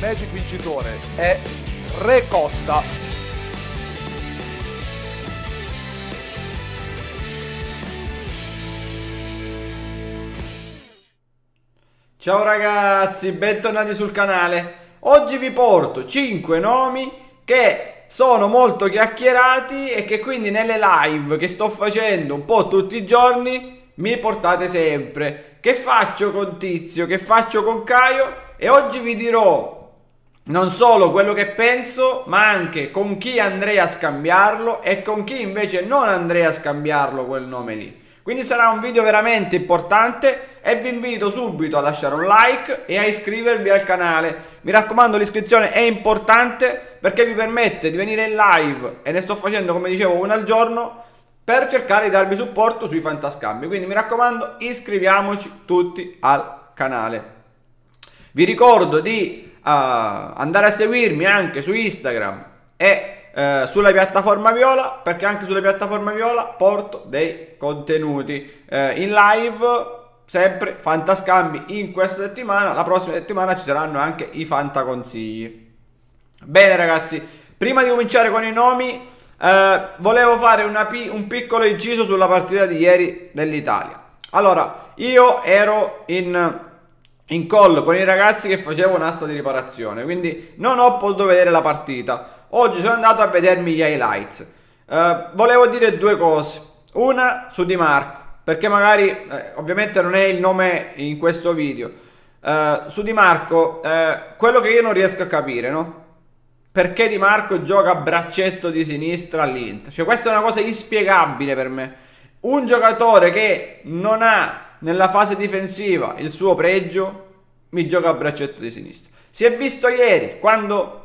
Magic vincitore è Re Costa. Ciao ragazzi, bentornati sul canale. Oggi vi porto 5 nomi che sono molto chiacchierati e che quindi nelle live che sto facendo un po' tutti i giorni mi portate sempre. Che faccio con Tizio? Che faccio con Caio? E oggi vi dirò non solo quello che penso, ma anche con chi andrei a scambiarlo e con chi invece non andrei a scambiarlo quel nome lì. Quindi sarà un video veramente importante e vi invito subito a lasciare un like e a iscrivervi al canale. Mi raccomando l'iscrizione è importante perché vi permette di venire in live e ne sto facendo come dicevo una al giorno per cercare di darvi supporto sui fantascambi. Quindi mi raccomando iscriviamoci tutti al canale. Vi ricordo di a andare a seguirmi anche su Instagram e eh, sulla piattaforma viola perché anche sulla piattaforma viola porto dei contenuti eh, in live sempre fantascambi in questa settimana la prossima settimana ci saranno anche i fantaconsigli bene ragazzi prima di cominciare con i nomi eh, volevo fare pi un piccolo inciso sulla partita di ieri dell'Italia allora io ero in in call con i ragazzi che facevo un'asta di riparazione, quindi non ho potuto vedere la partita. Oggi sono andato a vedermi gli highlights. Eh, volevo dire due cose. Una su Di Marco, perché magari eh, ovviamente non è il nome in questo video. Eh, su Di Marco, eh, quello che io non riesco a capire, no? Perché Di Marco gioca a braccetto di sinistra all'Inter? Cioè questa è una cosa inspiegabile per me. Un giocatore che non ha nella fase difensiva il suo pregio, mi gioca a braccetto di sinistra. Si è visto ieri quando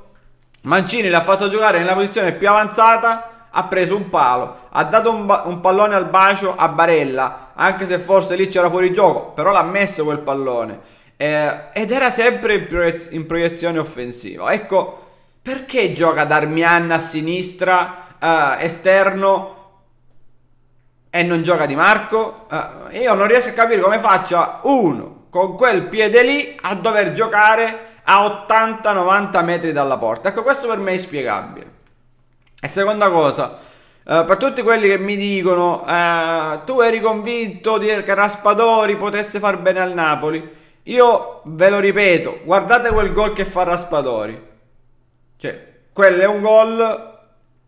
Mancini l'ha fatto giocare nella posizione più avanzata, ha preso un palo, ha dato un, ba- un, pallone al bacio a Barella, anche se forse lì c'era fuori gioco, però l'ha messo quel pallone. Eh, ed era sempre in, proiez- in, proiezione offensiva. Ecco, perché gioca Darmian a sinistra, eh, esterno, e non gioca Di Marco. Uh, io non riesco a capire come faccia uno con quel piede lì a dover giocare a 80-90 metri dalla porta. Ecco, questo per me è spiegabile. E seconda cosa, Uh, per tutti quelli che mi dicono uh, tu eri convinto che Raspadori potesse far bene al Napoli io ve lo ripeto guardate quel gol che fa Raspadori cioè quello è un gol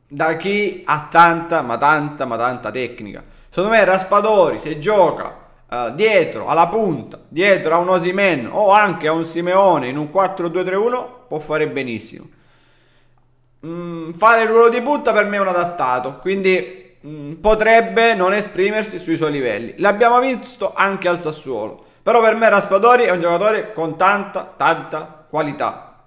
da chi ha tanta ma tanta ma tanta tecnica Secondo me Raspadori se gioca uh, dietro alla punta, dietro a un Osimen o anche a un Simeone in un 4-2-3-1 può fare benissimo. Mm, fare il ruolo di punta per me è un adattato, quindi mm, potrebbe non esprimersi sui suoi livelli. L'abbiamo visto anche al Sassuolo. Però per me Raspadori è un giocatore con tanta, tanta qualità.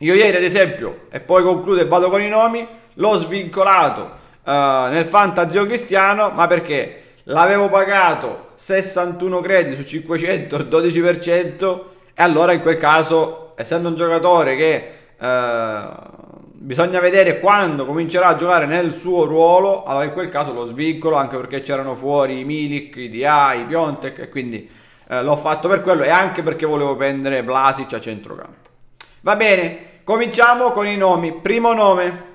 Io ieri ad esempio, e poi concludo e vado con i nomi, l'ho svincolato eh, nel Fantazio Cristiano, ma perché l'avevo pagato 61 crediti su 500, 12%, e allora in quel caso, essendo un giocatore che uh, bisogna vedere quando comincerà a giocare nel suo ruolo, allora in quel caso lo svincolo, anche perché c'erano fuori i Milik, i DA, i Piontek, e quindi uh, l'ho fatto per quello, e anche perché volevo prendere Vlasic a centrocampo. Va bene, cominciamo con i nomi. Primo nome.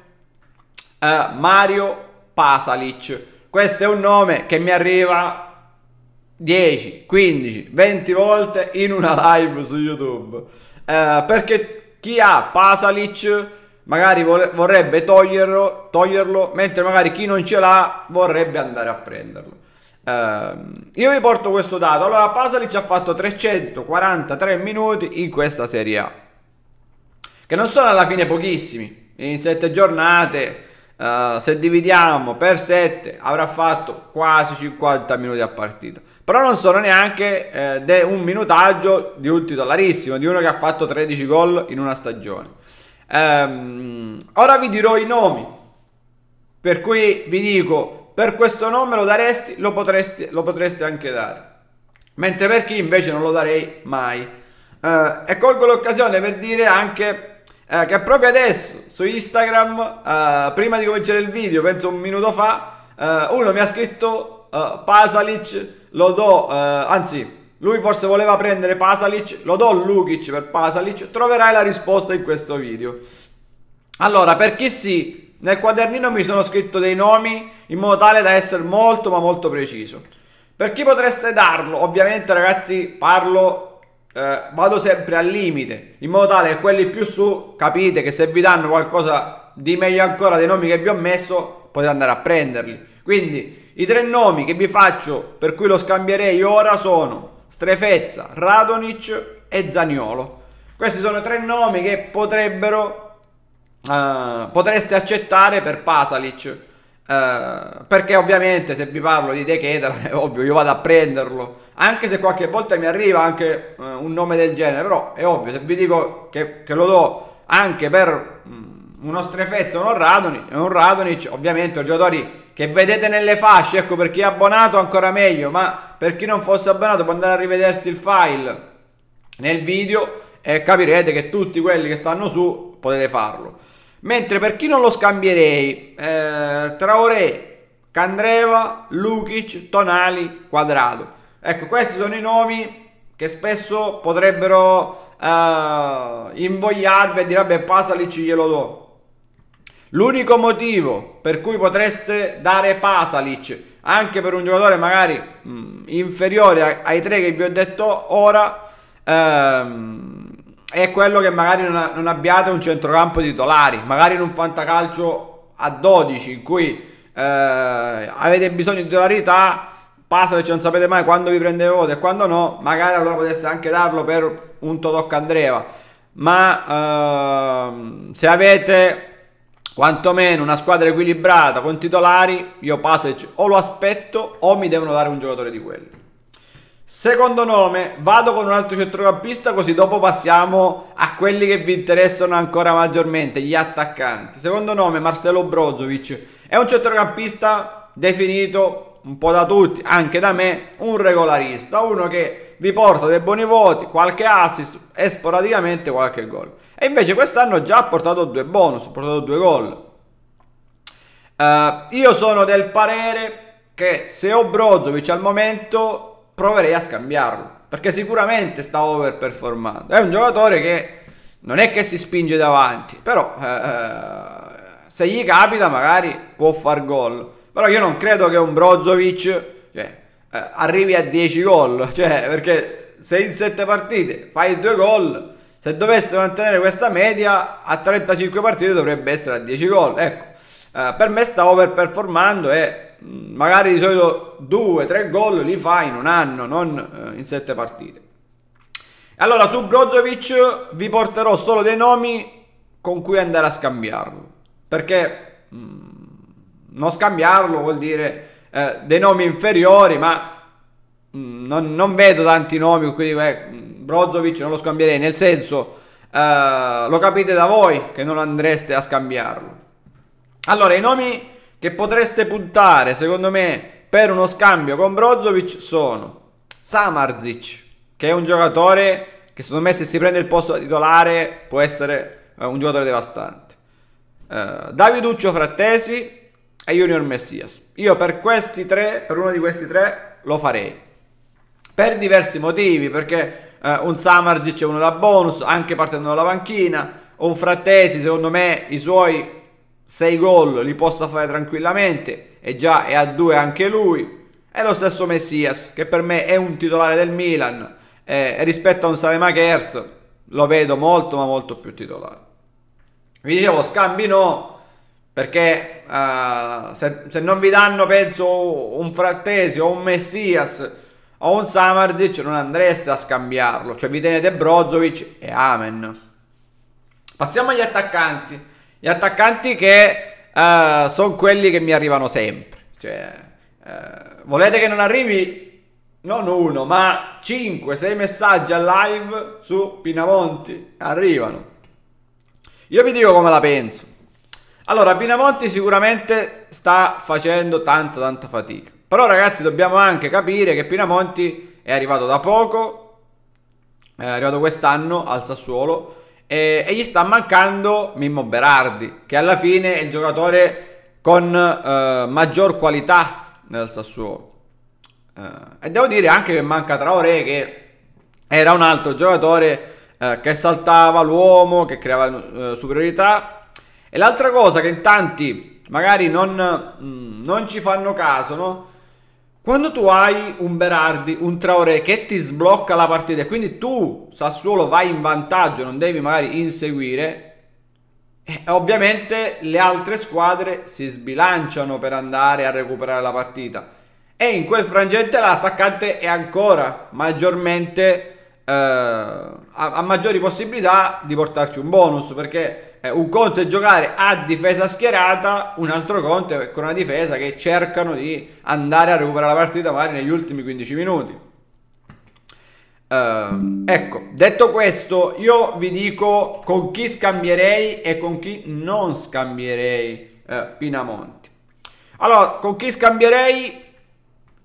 Eh, Mario Pasalic. Questo è un nome che mi arriva 10, 15, 20 volte in una live su YouTube. Uh, perché chi ha Pasalic magari vorrebbe toglierlo, toglierlo, mentre magari chi non ce l'ha vorrebbe andare a prenderlo. Uh, io vi porto questo dato. Allora, Pasalic ha fatto 343 minuti in questa Serie A, che non sono alla fine pochissimi, in 7 giornate uh, se dividiamo per 7 avrà fatto quasi 50 minuti a partita. Però non sono neanche eh, un minutaggio di un titolarissimo, di uno che ha fatto 13 gol in una stagione. Um, ora vi dirò i nomi, per cui vi dico, per questo nome lo daresti, lo potresti, lo potresti anche dare. Mentre per chi invece non lo darei mai. Uh, e colgo l'occasione per dire anche eh, che proprio adesso su Instagram, eh, prima di cominciare il video, penso un minuto fa, eh, uno mi ha scritto eh, Pasalic, lo do, eh, anzi lui forse voleva prendere Pasalic, lo do Lukic per Pasalic, troverai la risposta in questo video. Allora, per chi sì, nel quadernino mi sono scritto dei nomi in modo tale da essere molto ma molto preciso. Per chi potreste darlo? Ovviamente ragazzi parlo eh, vado sempre al limite, in modo tale che quelli più su capite che se vi danno qualcosa di meglio ancora dei nomi che vi ho messo, potete andare a prenderli. Quindi i tre nomi che vi faccio per cui lo scambierei ora sono Strefezza, Radonic e Zaniolo. Questi sono tre nomi che potrebbero eh, potreste accettare per Pasalic eh, perché ovviamente se vi parlo di De è ovvio, io vado a prenderlo. Anche se qualche volta mi arriva anche uh, un nome del genere, però è ovvio, se vi dico che, che lo do anche per mh, mm, uno strefezzo, non Radonic, un Radonic, ovviamente, giocatori che vedete nelle fasce, ecco, per chi è abbonato ancora meglio, ma per chi non fosse abbonato può andare a rivedersi il file nel video e capirete che tutti quelli che stanno su potete farlo. Mentre per chi non lo scambierei, eh, Traoré, Candreva, Lukic, Tonali, Quadrado. Ecco, questi sono i nomi che spesso potrebbero eh, invogliarvi e dire vabbè Pasalic glielo do. L'unico motivo per cui potreste dare Pasalic anche per un giocatore magari mh, mm, inferiore ai tre che vi ho detto ora ehm, è quello che magari non, non abbiate un centrocampo titolari, magari in un fantacalcio a 12 in cui eh, avete bisogno di titolarità, Pasalic non sapete mai quando vi prendevate e quando no, magari allora potreste anche darlo per un Totoc Andreva, ma eh, se avete quantomeno una squadra equilibrata con titolari, io Pasalic o lo aspetto o mi devono dare un giocatore di quelli. Secondo nome, vado con un altro centrocampista così dopo passiamo a quelli che vi interessano ancora maggiormente, gli attaccanti. Secondo nome, Marcelo Brozovic. È un centrocampista definito un po' da tutti, anche da me, un regolarista, uno che vi porta dei buoni voti, qualche assist e sporadicamente qualche gol. E invece quest'anno già ha portato due bonus, ha portato due gol. Uh, io sono del parere che se ho Brozovic al momento proverei a scambiarlo. Perché sicuramente sta overperformando. È un giocatore che non è che si spinge davanti, però eh, se gli capita magari può far gol. Però io non credo che un Brozovic cioè, eh, arrivi a 10 gol, cioè, perché se in 7 partite fai 2 gol, se dovesse mantenere questa media a 35 partite dovrebbe essere a 10 gol. Ecco, eh, per me sta overperformando e magari di solito 2-3 gol li fa in un anno, non eh, in 7 partite. Allora su Brozovic vi porterò solo dei nomi con cui andare a scambiarlo, perché mh, mm, non scambiarlo vuol dire eh, dei nomi inferiori, ma mh, mm, non, non, vedo tanti nomi, quindi eh, Brozovic non lo scambierei, nel senso eh, lo capite da voi che non andreste a scambiarlo. Allora i nomi che potreste puntare, secondo me, per uno scambio con Brozovic sono Samarzic, che è un giocatore che secondo me se si prende il posto da titolare può essere eh, un giocatore devastante. Uh, eh, Daviduccio Frattesi e Junior Messias. Io per questi tre, per uno di questi tre, lo farei. Per diversi motivi, perché uh, un Samarzic è uno da bonus, anche partendo dalla panchina, un Frattesi, secondo me, i suoi 6 gol li possa fare tranquillamente e già è a 2 anche lui. E lo stesso Messias che per me è un titolare del Milan e eh, rispetto a un Saremakers lo vedo molto ma molto più titolare. Vi dicevo scambi no perché uh, se, se, non vi danno penso un Frattesi o un Messias o un Samarzic non andreste a scambiarlo, cioè vi tenete Brozovic e Amen. Passiamo agli attaccanti gli attaccanti che uh, eh, sono quelli che mi arrivano sempre. Cioè, uh, volete che non arrivi non uno, ma 5-6 messaggi a live su Pinamonti. Arrivano. Io vi dico come la penso. Allora, Pinamonti sicuramente sta facendo tanta tanta fatica. Però ragazzi dobbiamo anche capire che Pinamonti è arrivato da poco, è arrivato quest'anno al Sassuolo, e, e gli sta mancando Mimmo Berardi, che alla fine è il giocatore con eh, maggior qualità nel Sassuolo. Eh, e devo dire anche che manca Traoré, che era un altro giocatore eh, che saltava l'uomo, che creava eh, superiorità. E l'altra cosa che in tanti magari non, mh, mm, non ci fanno caso, no? Quando tu hai un Berardi, un Traoré che ti sblocca la partita, e quindi tu Sassuolo vai in vantaggio, non devi magari inseguire, e eh, ovviamente le altre squadre si sbilanciano per andare a recuperare la partita. E in quel frangente l'attaccante è ancora maggiormente eh, ha, ha maggiori possibilità di portarci un bonus perché eh, un conto è giocare a difesa schierata, un altro conto è con una difesa che cercano di andare a recuperare la partita magari negli ultimi 15 minuti. Uh, ecco, detto questo, io vi dico con chi scambierei e con chi non scambierei uh, Pinamonti. Allora, con chi scambierei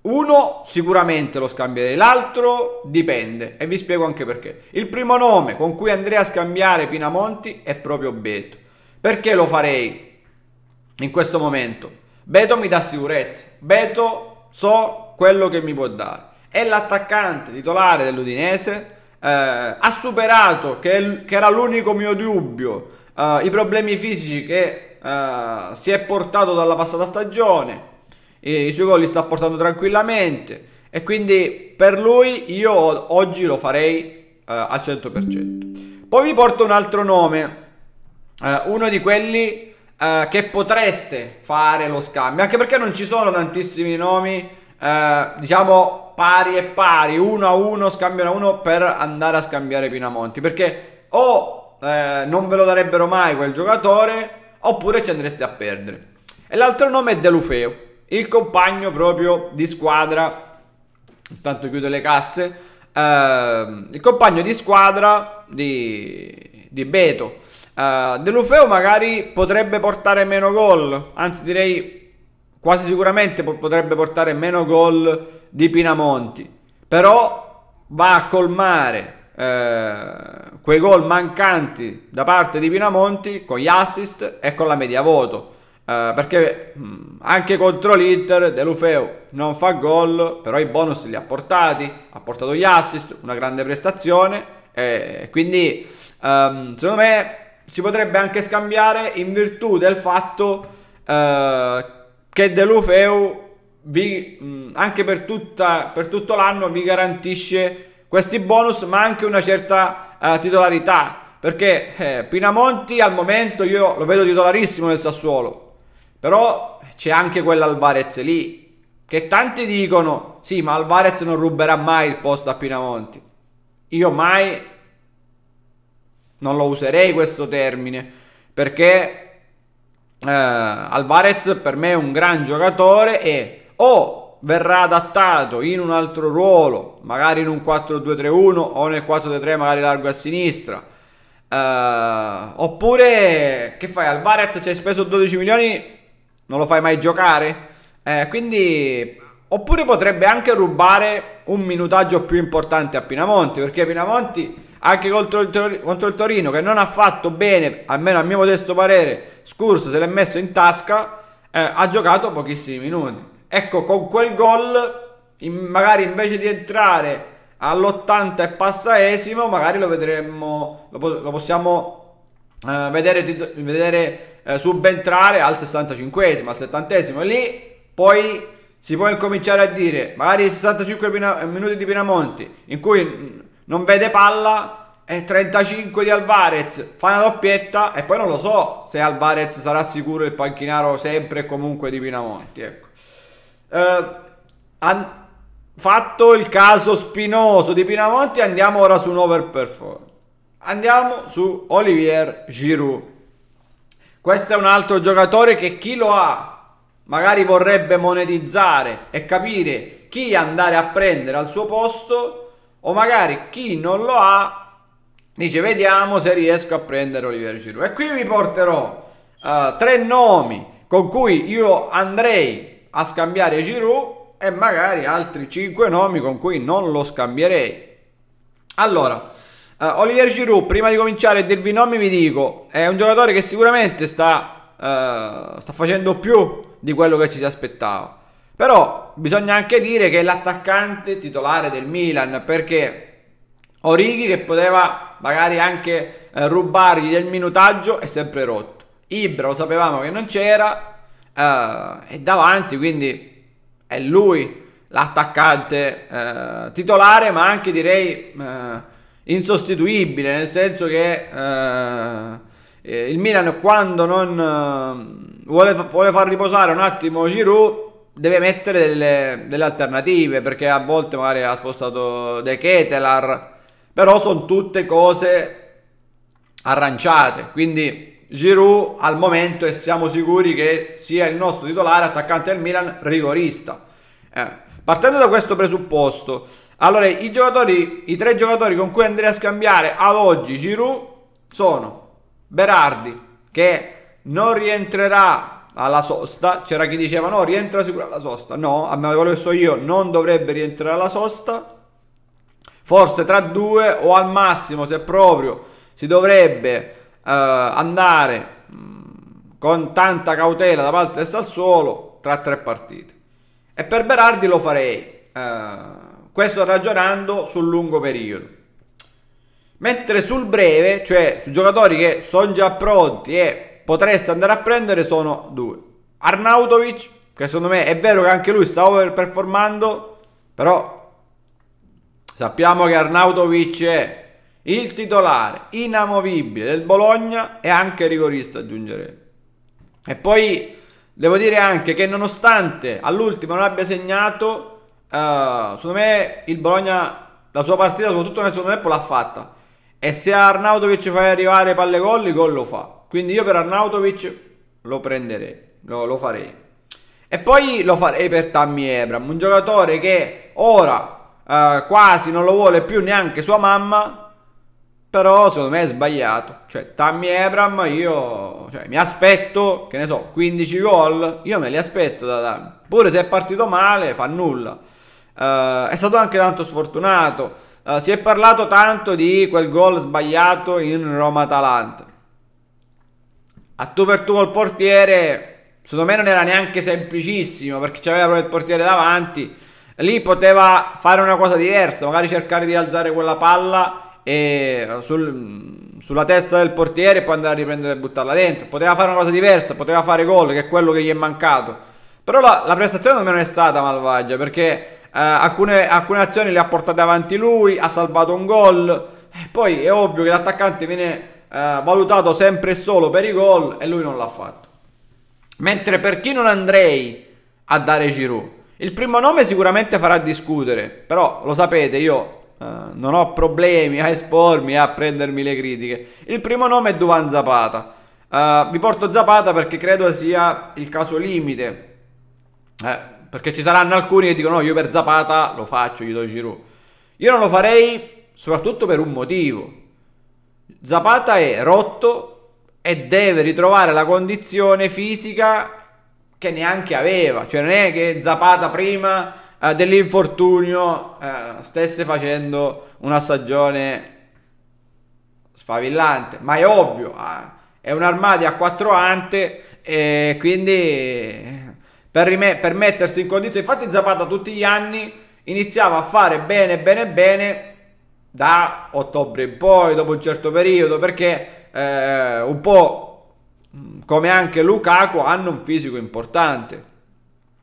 uno sicuramente lo scambierei, l'altro dipende e vi spiego anche perché. Il primo nome con cui andrei a scambiare Pinamonti è proprio Beto. Perché lo farei in questo momento? Beto mi dà sicurezza, Beto so quello che mi può dare. È l'attaccante titolare dell'Udinese, eh, ha superato, che, che era l'unico mio dubbio, eh, i problemi fisici che eh, si è portato dalla passata stagione i suoi gol li sta portando tranquillamente e quindi per lui io oggi lo farei uh, al 100%. Poi vi porto un altro nome, uh, uno di quelli uh, che potreste fare lo scambio, anche perché non ci sono tantissimi nomi, diciamo pari e pari, uno a uno, scambio a uno per andare a scambiare Pinamonti, perché o non ve lo darebbero mai quel giocatore, oppure ci andreste a perdere. E l'altro nome è Delufeu il compagno proprio di squadra, intanto chiudo le casse, eh, il compagno di squadra di, di Beto. Eh, De Lufeo magari potrebbe portare meno gol, anzi direi quasi sicuramente potrebbe portare meno gol di Pinamonti, però va a colmare eh, quei gol mancanti da parte di Pinamonti con gli assist e con la media voto. Eh, perché mh, mm, anche contro l'Inter De Lufeu non fa gol, però i bonus li ha portati, ha portato gli assist, una grande prestazione. E quindi um, secondo me si potrebbe anche scambiare in virtù del fatto uh, che Delufeu vi, mh, mm, anche per, tutta, per, tutto l'anno vi garantisce questi bonus, ma anche una certa uh, titolarità. Perché eh, Pinamonti al momento io lo vedo titolarissimo nel Sassuolo, però c'è anche quell'Alvarez lì, che tanti dicono, sì, ma Alvarez non ruberà mai il posto a Pinamonti. Io mai non lo userei questo termine, perché eh, Alvarez per me è un gran giocatore e o verrà adattato in un altro ruolo, magari in un 4-2-3-1 o nel 4-3 magari largo a sinistra. Eh, oppure che fai? Alvarez ci hai speso 12 milioni non lo fai mai giocare? Eh, quindi Oppure potrebbe anche rubare un minutaggio più importante a Pinamonti, perché Pinamonti anche contro il, Torino, contro il Torino che non ha fatto bene, almeno a mio modesto parere, Scurso se l'è messo in tasca, eh, ha giocato pochissimi minuti. Ecco, con quel gol, in, magari invece di entrare all'80 e passaesimo, magari lo vedremo, lo, lo possiamo eh, vedere, vedere eh, subentrare al 65 al 70esimo, lì poi si può incominciare a dire, magari 65 pina- eh, minuti di Pinamonti, in cui non vede palla, e 35 di Alvarez, fa una doppietta, e poi non lo so se Alvarez sarà sicuro il panchinaro sempre e comunque di Pinamonti, ecco. Eh, an- fatto il caso spinoso di Pinamonti, andiamo ora su un overperform. Andiamo su Olivier Giroud. Questo è un altro giocatore che chi lo ha magari vorrebbe monetizzare e capire chi andare a prendere al suo posto o magari chi non lo ha dice vediamo se riesco a prendere Olivier Giroud. E qui vi porterò uh, tre nomi con cui io andrei a scambiare Giroud e magari altri cinque nomi con cui non lo scambierei. Allora, Uh, Olivier Giroud, prima di cominciare a dirvi i nomi vi dico, è un giocatore che sicuramente sta, uh, sta facendo più di quello che ci si aspettava. Però bisogna anche dire che è l'attaccante titolare del Milan, perché Orighi che poteva magari anche eh, rubargli del minutaggio è sempre rotto. Ibra lo sapevamo che non c'era, eh, è davanti, quindi è lui l'attaccante eh, titolare, ma anche direi eh, insostituibile, nel senso che eh, eh, il Milan quando non eh, vuole, vuole, far riposare un attimo Giroud deve mettere delle, delle alternative perché a volte magari ha spostato De Ketelar, però sono tutte cose arranciate, quindi Giroud al momento e siamo sicuri che sia il nostro titolare attaccante del Milan rigorista. Eh. Partendo da questo presupposto, allora, i giocatori, i tre giocatori con cui andrei a scambiare ad oggi Giroud sono Berardi, che non rientrerà alla sosta. C'era chi diceva no, rientra sicuro alla sosta. No, a meno che so io, non dovrebbe rientrare alla sosta. Forse tra due o al massimo, se proprio, si dovrebbe eh, andare mm, con tanta cautela da parte del Sassuolo tra tre partite. E per Berardi lo farei. Eh, questo ragionando sul lungo periodo. Mentre sul breve, cioè sui giocatori che sono già pronti e potreste andare a prendere, sono due. Arnautovic, che secondo me è vero che anche lui sta overperformando, però sappiamo che Arnautovic è il titolare inamovibile del Bologna e anche rigorista aggiungerei. E poi devo dire anche che nonostante all'ultimo non abbia segnato, eh, secondo me il Bologna la sua partita, soprattutto nel secondo tempo, l'ha fatta. E se a Arnautovic fai arrivare palle gol, il gol lo fa. Quindi io per Arnautovic lo prenderei, lo, lo farei. E poi lo farei per Tammy Ebram, un giocatore che ora eh, quasi non lo vuole più neanche sua mamma, però secondo me è sbagliato. Cioè Tammy Ebram io cioè, mi aspetto, che ne so, 15 gol, io me li aspetto da Tammy. Pure se è partito male, fa nulla. Uh, è stato anche tanto sfortunato. Uh, si è parlato tanto di quel gol sbagliato in Roma-Atalanta. A tu per tu col portiere, secondo me non era neanche semplicissimo perché c'aveva proprio il portiere davanti. Lì poteva fare una cosa diversa, magari cercare di alzare quella palla e eh, sul, sulla testa del portiere e poi andare a riprendere e buttarla dentro. Poteva fare una cosa diversa, poteva fare gol, che è quello che gli è mancato. Però la, la prestazione non è stata malvagia perché eh, alcune, alcune azioni le ha portate avanti lui, ha salvato un gol. Eh, poi è ovvio che l'attaccante viene eh, valutato sempre e solo per i gol e lui non l'ha fatto. Mentre per chi non andrei a dare Giroud? Il primo nome sicuramente farà discutere, però lo sapete, io eh, non ho problemi a espormi, e a prendermi le critiche. Il primo nome è Duvan Zapata. Eh, vi porto Zapata perché credo sia il caso limite. Eh, perché ci saranno alcuni che dicono no, io per Zapata lo faccio, gli do Giroud. Io non lo farei soprattutto per un motivo. Zapata è rotto e deve ritrovare la condizione fisica che neanche aveva. Cioè non è che Zapata prima eh, dell'infortunio eh, stesse facendo una stagione sfavillante, ma è ovvio, eh, è un armadio a quattro ante e eh, quindi per, rime- per mettersi in condizione. Infatti Zapata tutti gli anni iniziava a fare bene, bene, bene da ottobre in poi, dopo un certo periodo, perché eh, un po' come anche Lukaku hanno un fisico importante.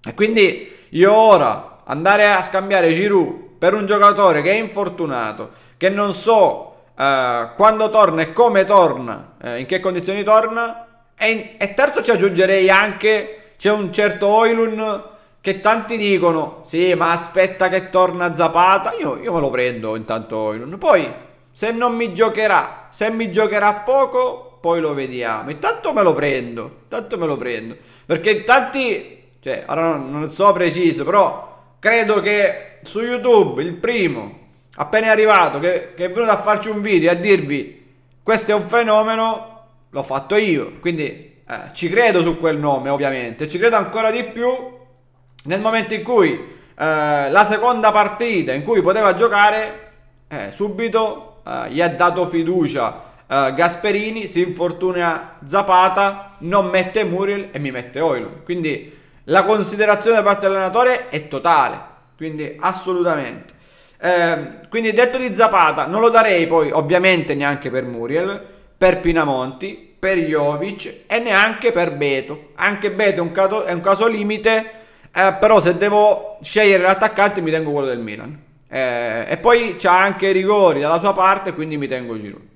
E quindi io ora andare a scambiare Giroud per un giocatore che è infortunato, che non so eh, quando torna e come torna, eh, in che condizioni torna, e, in, e terzo ci aggiungerei anche c'è un certo Oilun che tanti dicono, sì, ma aspetta che torna Zapata. Io, io me lo prendo intanto Oilun. Poi, se non mi giocherà, se mi giocherà poco, poi lo vediamo. Intanto me lo prendo, intanto me lo prendo. Perché tanti, cioè, allora non so preciso, però credo che su YouTube il primo appena arrivato che, che, è venuto a farci un video e a dirvi questo è un fenomeno l'ho fatto io quindi eh, ci credo su quel nome ovviamente, ci credo ancora di più nel momento in cui eh, la seconda partita in cui poteva giocare eh, subito eh, gli ha dato fiducia eh, Gasperini, si infortuna Zapata, non mette Muriel e mi mette Oilum, quindi la considerazione da parte dell'allenatore è totale, quindi assolutamente. Eh, quindi detto di Zapata, non lo darei poi ovviamente neanche per Muriel, per Pinamonti, per Jovic e neanche per Beto. Anche Beto è un caso, è un caso limite, eh, però se devo scegliere l'attaccante mi tengo quello del Milan. Eh, e poi c'ha anche rigori dalla sua parte, quindi mi tengo Giroud.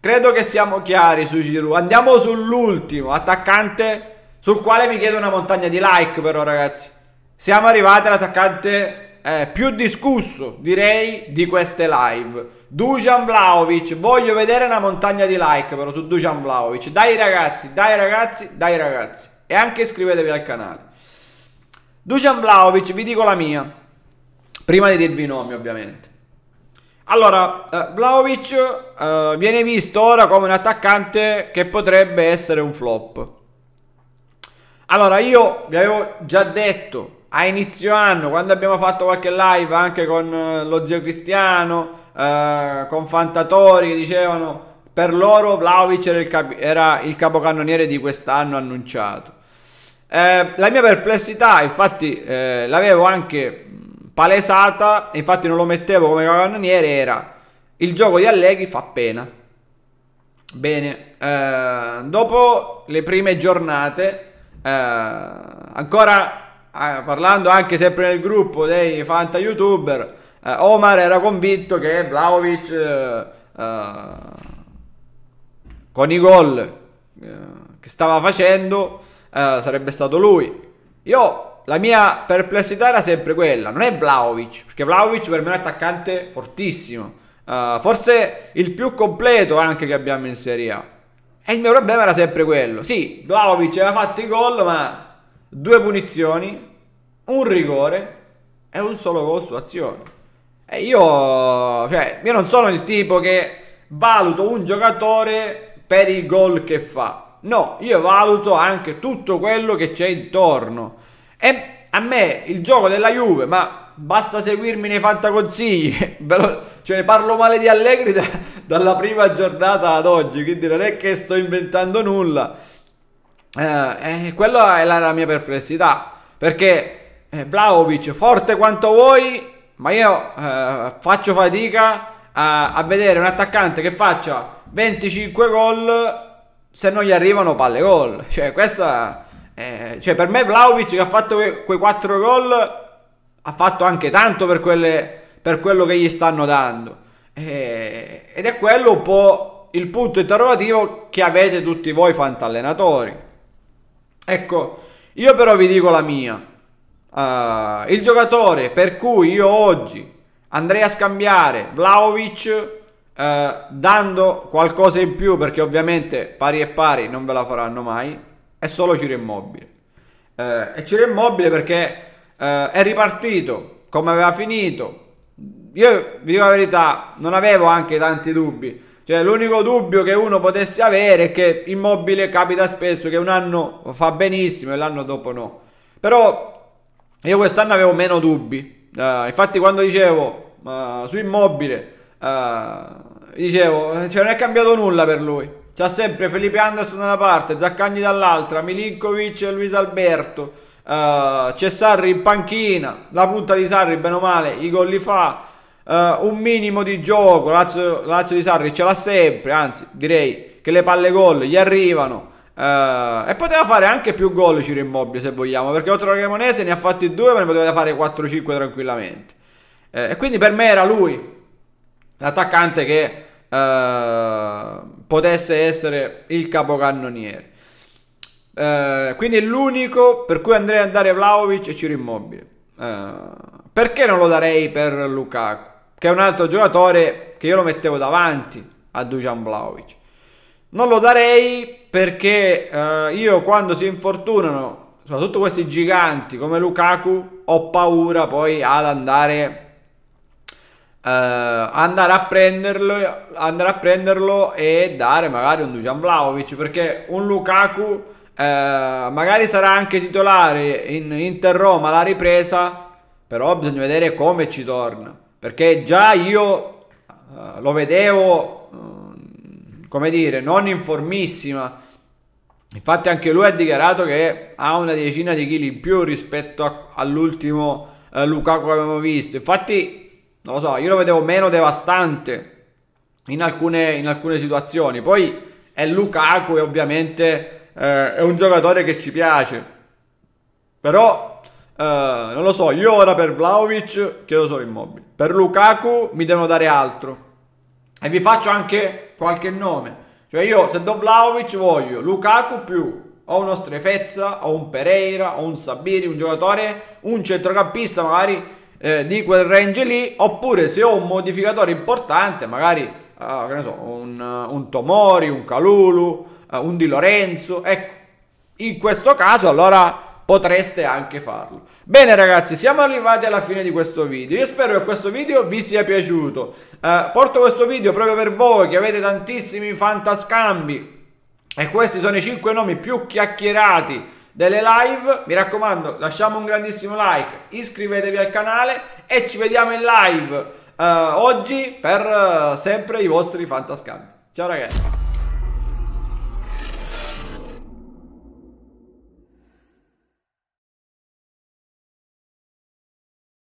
Credo che siamo chiari su Giroud. Andiamo sull'ultimo attaccante sul quale mi chiedo una montagna di like però ragazzi. Siamo arrivati all'attaccante eh, più discusso, direi, di queste live. Dujan Vlaovic, voglio vedere una montagna di like però su Dujan Vlaovic. Dai ragazzi, dai ragazzi, dai ragazzi. E anche iscrivetevi al canale. Dujan Vlaovic, vi dico la mia. Prima di dirvi i nomi, ovviamente. Allora, eh, Vlaovic eh, viene visto ora come un attaccante che potrebbe essere un flop. Allora, io vi avevo già detto a inizio anno, quando abbiamo fatto qualche live anche con eh, lo zio Cristiano, eh, con Fantatori, dicevano per loro Vlaovic era il, cap- era il capocannoniere di quest'anno annunciato. Eh, la mia perplessità, infatti, eh, l'avevo anche palesata, infatti non lo mettevo come capocannoniere, era il gioco di Allegri fa pena. Bene, eh, dopo le prime giornate, eh, ancora Ah, parlando anche sempre nel gruppo dei fanta youtuber, eh, Omar era convinto che Vlaovic eh, eh, con i gol eh, che stava facendo eh, sarebbe stato lui. Io la mia perplessità era sempre quella, non è Vlaovic, perché Vlaovic per me è un attaccante fortissimo, eh, forse il più completo anche che abbiamo in Serie A. E il mio problema era sempre quello. Sì, Vlaovic aveva fatto i gol, ma due punizioni, un rigore e un solo gol su azione. E io, cioè, io non sono il tipo che valuto un giocatore per i gol che fa. No, io valuto anche tutto quello che c'è intorno. E a me il gioco della Juve, ma basta seguirmi nei fantaconsigli, ce ne parlo male di Allegri da, dalla prima giornata ad oggi, quindi non è che sto inventando nulla. Eh, eh, quella è la, la, mia perplessità. Perché eh, Vlaovic, forte quanto vuoi, ma io eh, faccio fatica a, a, vedere un attaccante che faccia 25 gol se non gli arrivano palle gol. Cioè, questa, eh, cioè per me Vlaovic che ha fatto que, quei 4 gol ha fatto anche tanto per, quelle, per quello che gli stanno dando. Eh, ed è quello un po' il punto interrogativo che avete tutti voi fantallenatori. Ecco, io però vi dico la mia. Uh, il giocatore per cui io oggi andrei a scambiare Vlaovic uh, eh, dando qualcosa in più perché ovviamente pari e pari non ve la faranno mai è solo Ciro Immobile. Uh, e Ciro Immobile perché è ripartito come aveva finito. Io vi dico la verità, non avevo anche tanti dubbi cioè, l'unico dubbio che uno potesse avere è che immobile capita spesso che un anno fa benissimo e l'anno dopo no. Però io quest'anno avevo meno dubbi. Uh, infatti, quando dicevo uh, su immobile, uh, dicevo, cioè, non è cambiato nulla per lui. C'ha sempre Felipe Anderson da una parte, Zaccagni dall'altra, Milinkovic e Luis Alberto. Uh, c'è Sarri in panchina, la punta di Sarri, bene o male, i gol li fa. Uh, un minimo di gioco, Lazio, Lazio di Sarri ce l'ha sempre, anzi direi che le palle gol gli arrivano. Uh, e poteva fare anche più gol Ciro Immobile se vogliamo, perché oltre alla Cremonese ne ha fatti due, ma ne poteva fare 4-5 tranquillamente. Uh, e quindi per me era lui l'attaccante che potesse essere il capocannoniere. quindi è l'unico per cui andrei a dare Vlaovic e Ciro Immobile. perché non lo darei per Lukaku? che è un altro giocatore che io lo mettevo davanti a Dujan Vlaovic. Non lo darei perché eh, io quando si infortunano, soprattutto questi giganti come Lukaku, ho paura poi ad andare Uh, andare, a prenderlo, andare a prenderlo e dare magari un Dujan Vlaovic perché un Lukaku uh, magari sarà anche titolare in Inter Roma la ripresa però bisogna vedere come ci torna perché già io uh, lo vedevo, uh, come dire, non in formissima. Infatti anche lui ha dichiarato che ha una decina di chili in più rispetto a, all'ultimo uh, Lukaku che avevamo visto. Infatti, non lo so, io lo vedevo meno devastante in alcune, in alcune situazioni. Poi è Lukaku e ovviamente eh, è un giocatore che ci piace. Però eh, non lo so, io ora per Vlaovic chiedo solo immobili. Per Lukaku mi devono dare altro. E vi faccio anche qualche nome. Cioè io se do Vlaovic voglio Lukaku più o uno Strefezza, o un Pereira, o un Sabiri, un giocatore, un centrocampista magari eh, di quel range lì, oppure se ho un modificatore importante, magari uh, so, un, uh, un, Tomori, un Calulu, uh, un Di Lorenzo, ecco, in questo caso allora potreste anche farlo. Bene ragazzi, siamo arrivati alla fine di questo video. Io spero che questo video vi sia piaciuto. Eh, porto questo video proprio per voi che avete tantissimi fantascambi e questi sono i 5 nomi più chiacchierati delle live. Mi raccomando, lasciamo un grandissimo like, iscrivetevi al canale e ci vediamo in live eh, oggi per eh, sempre i vostri fantascambi. Ciao ragazzi!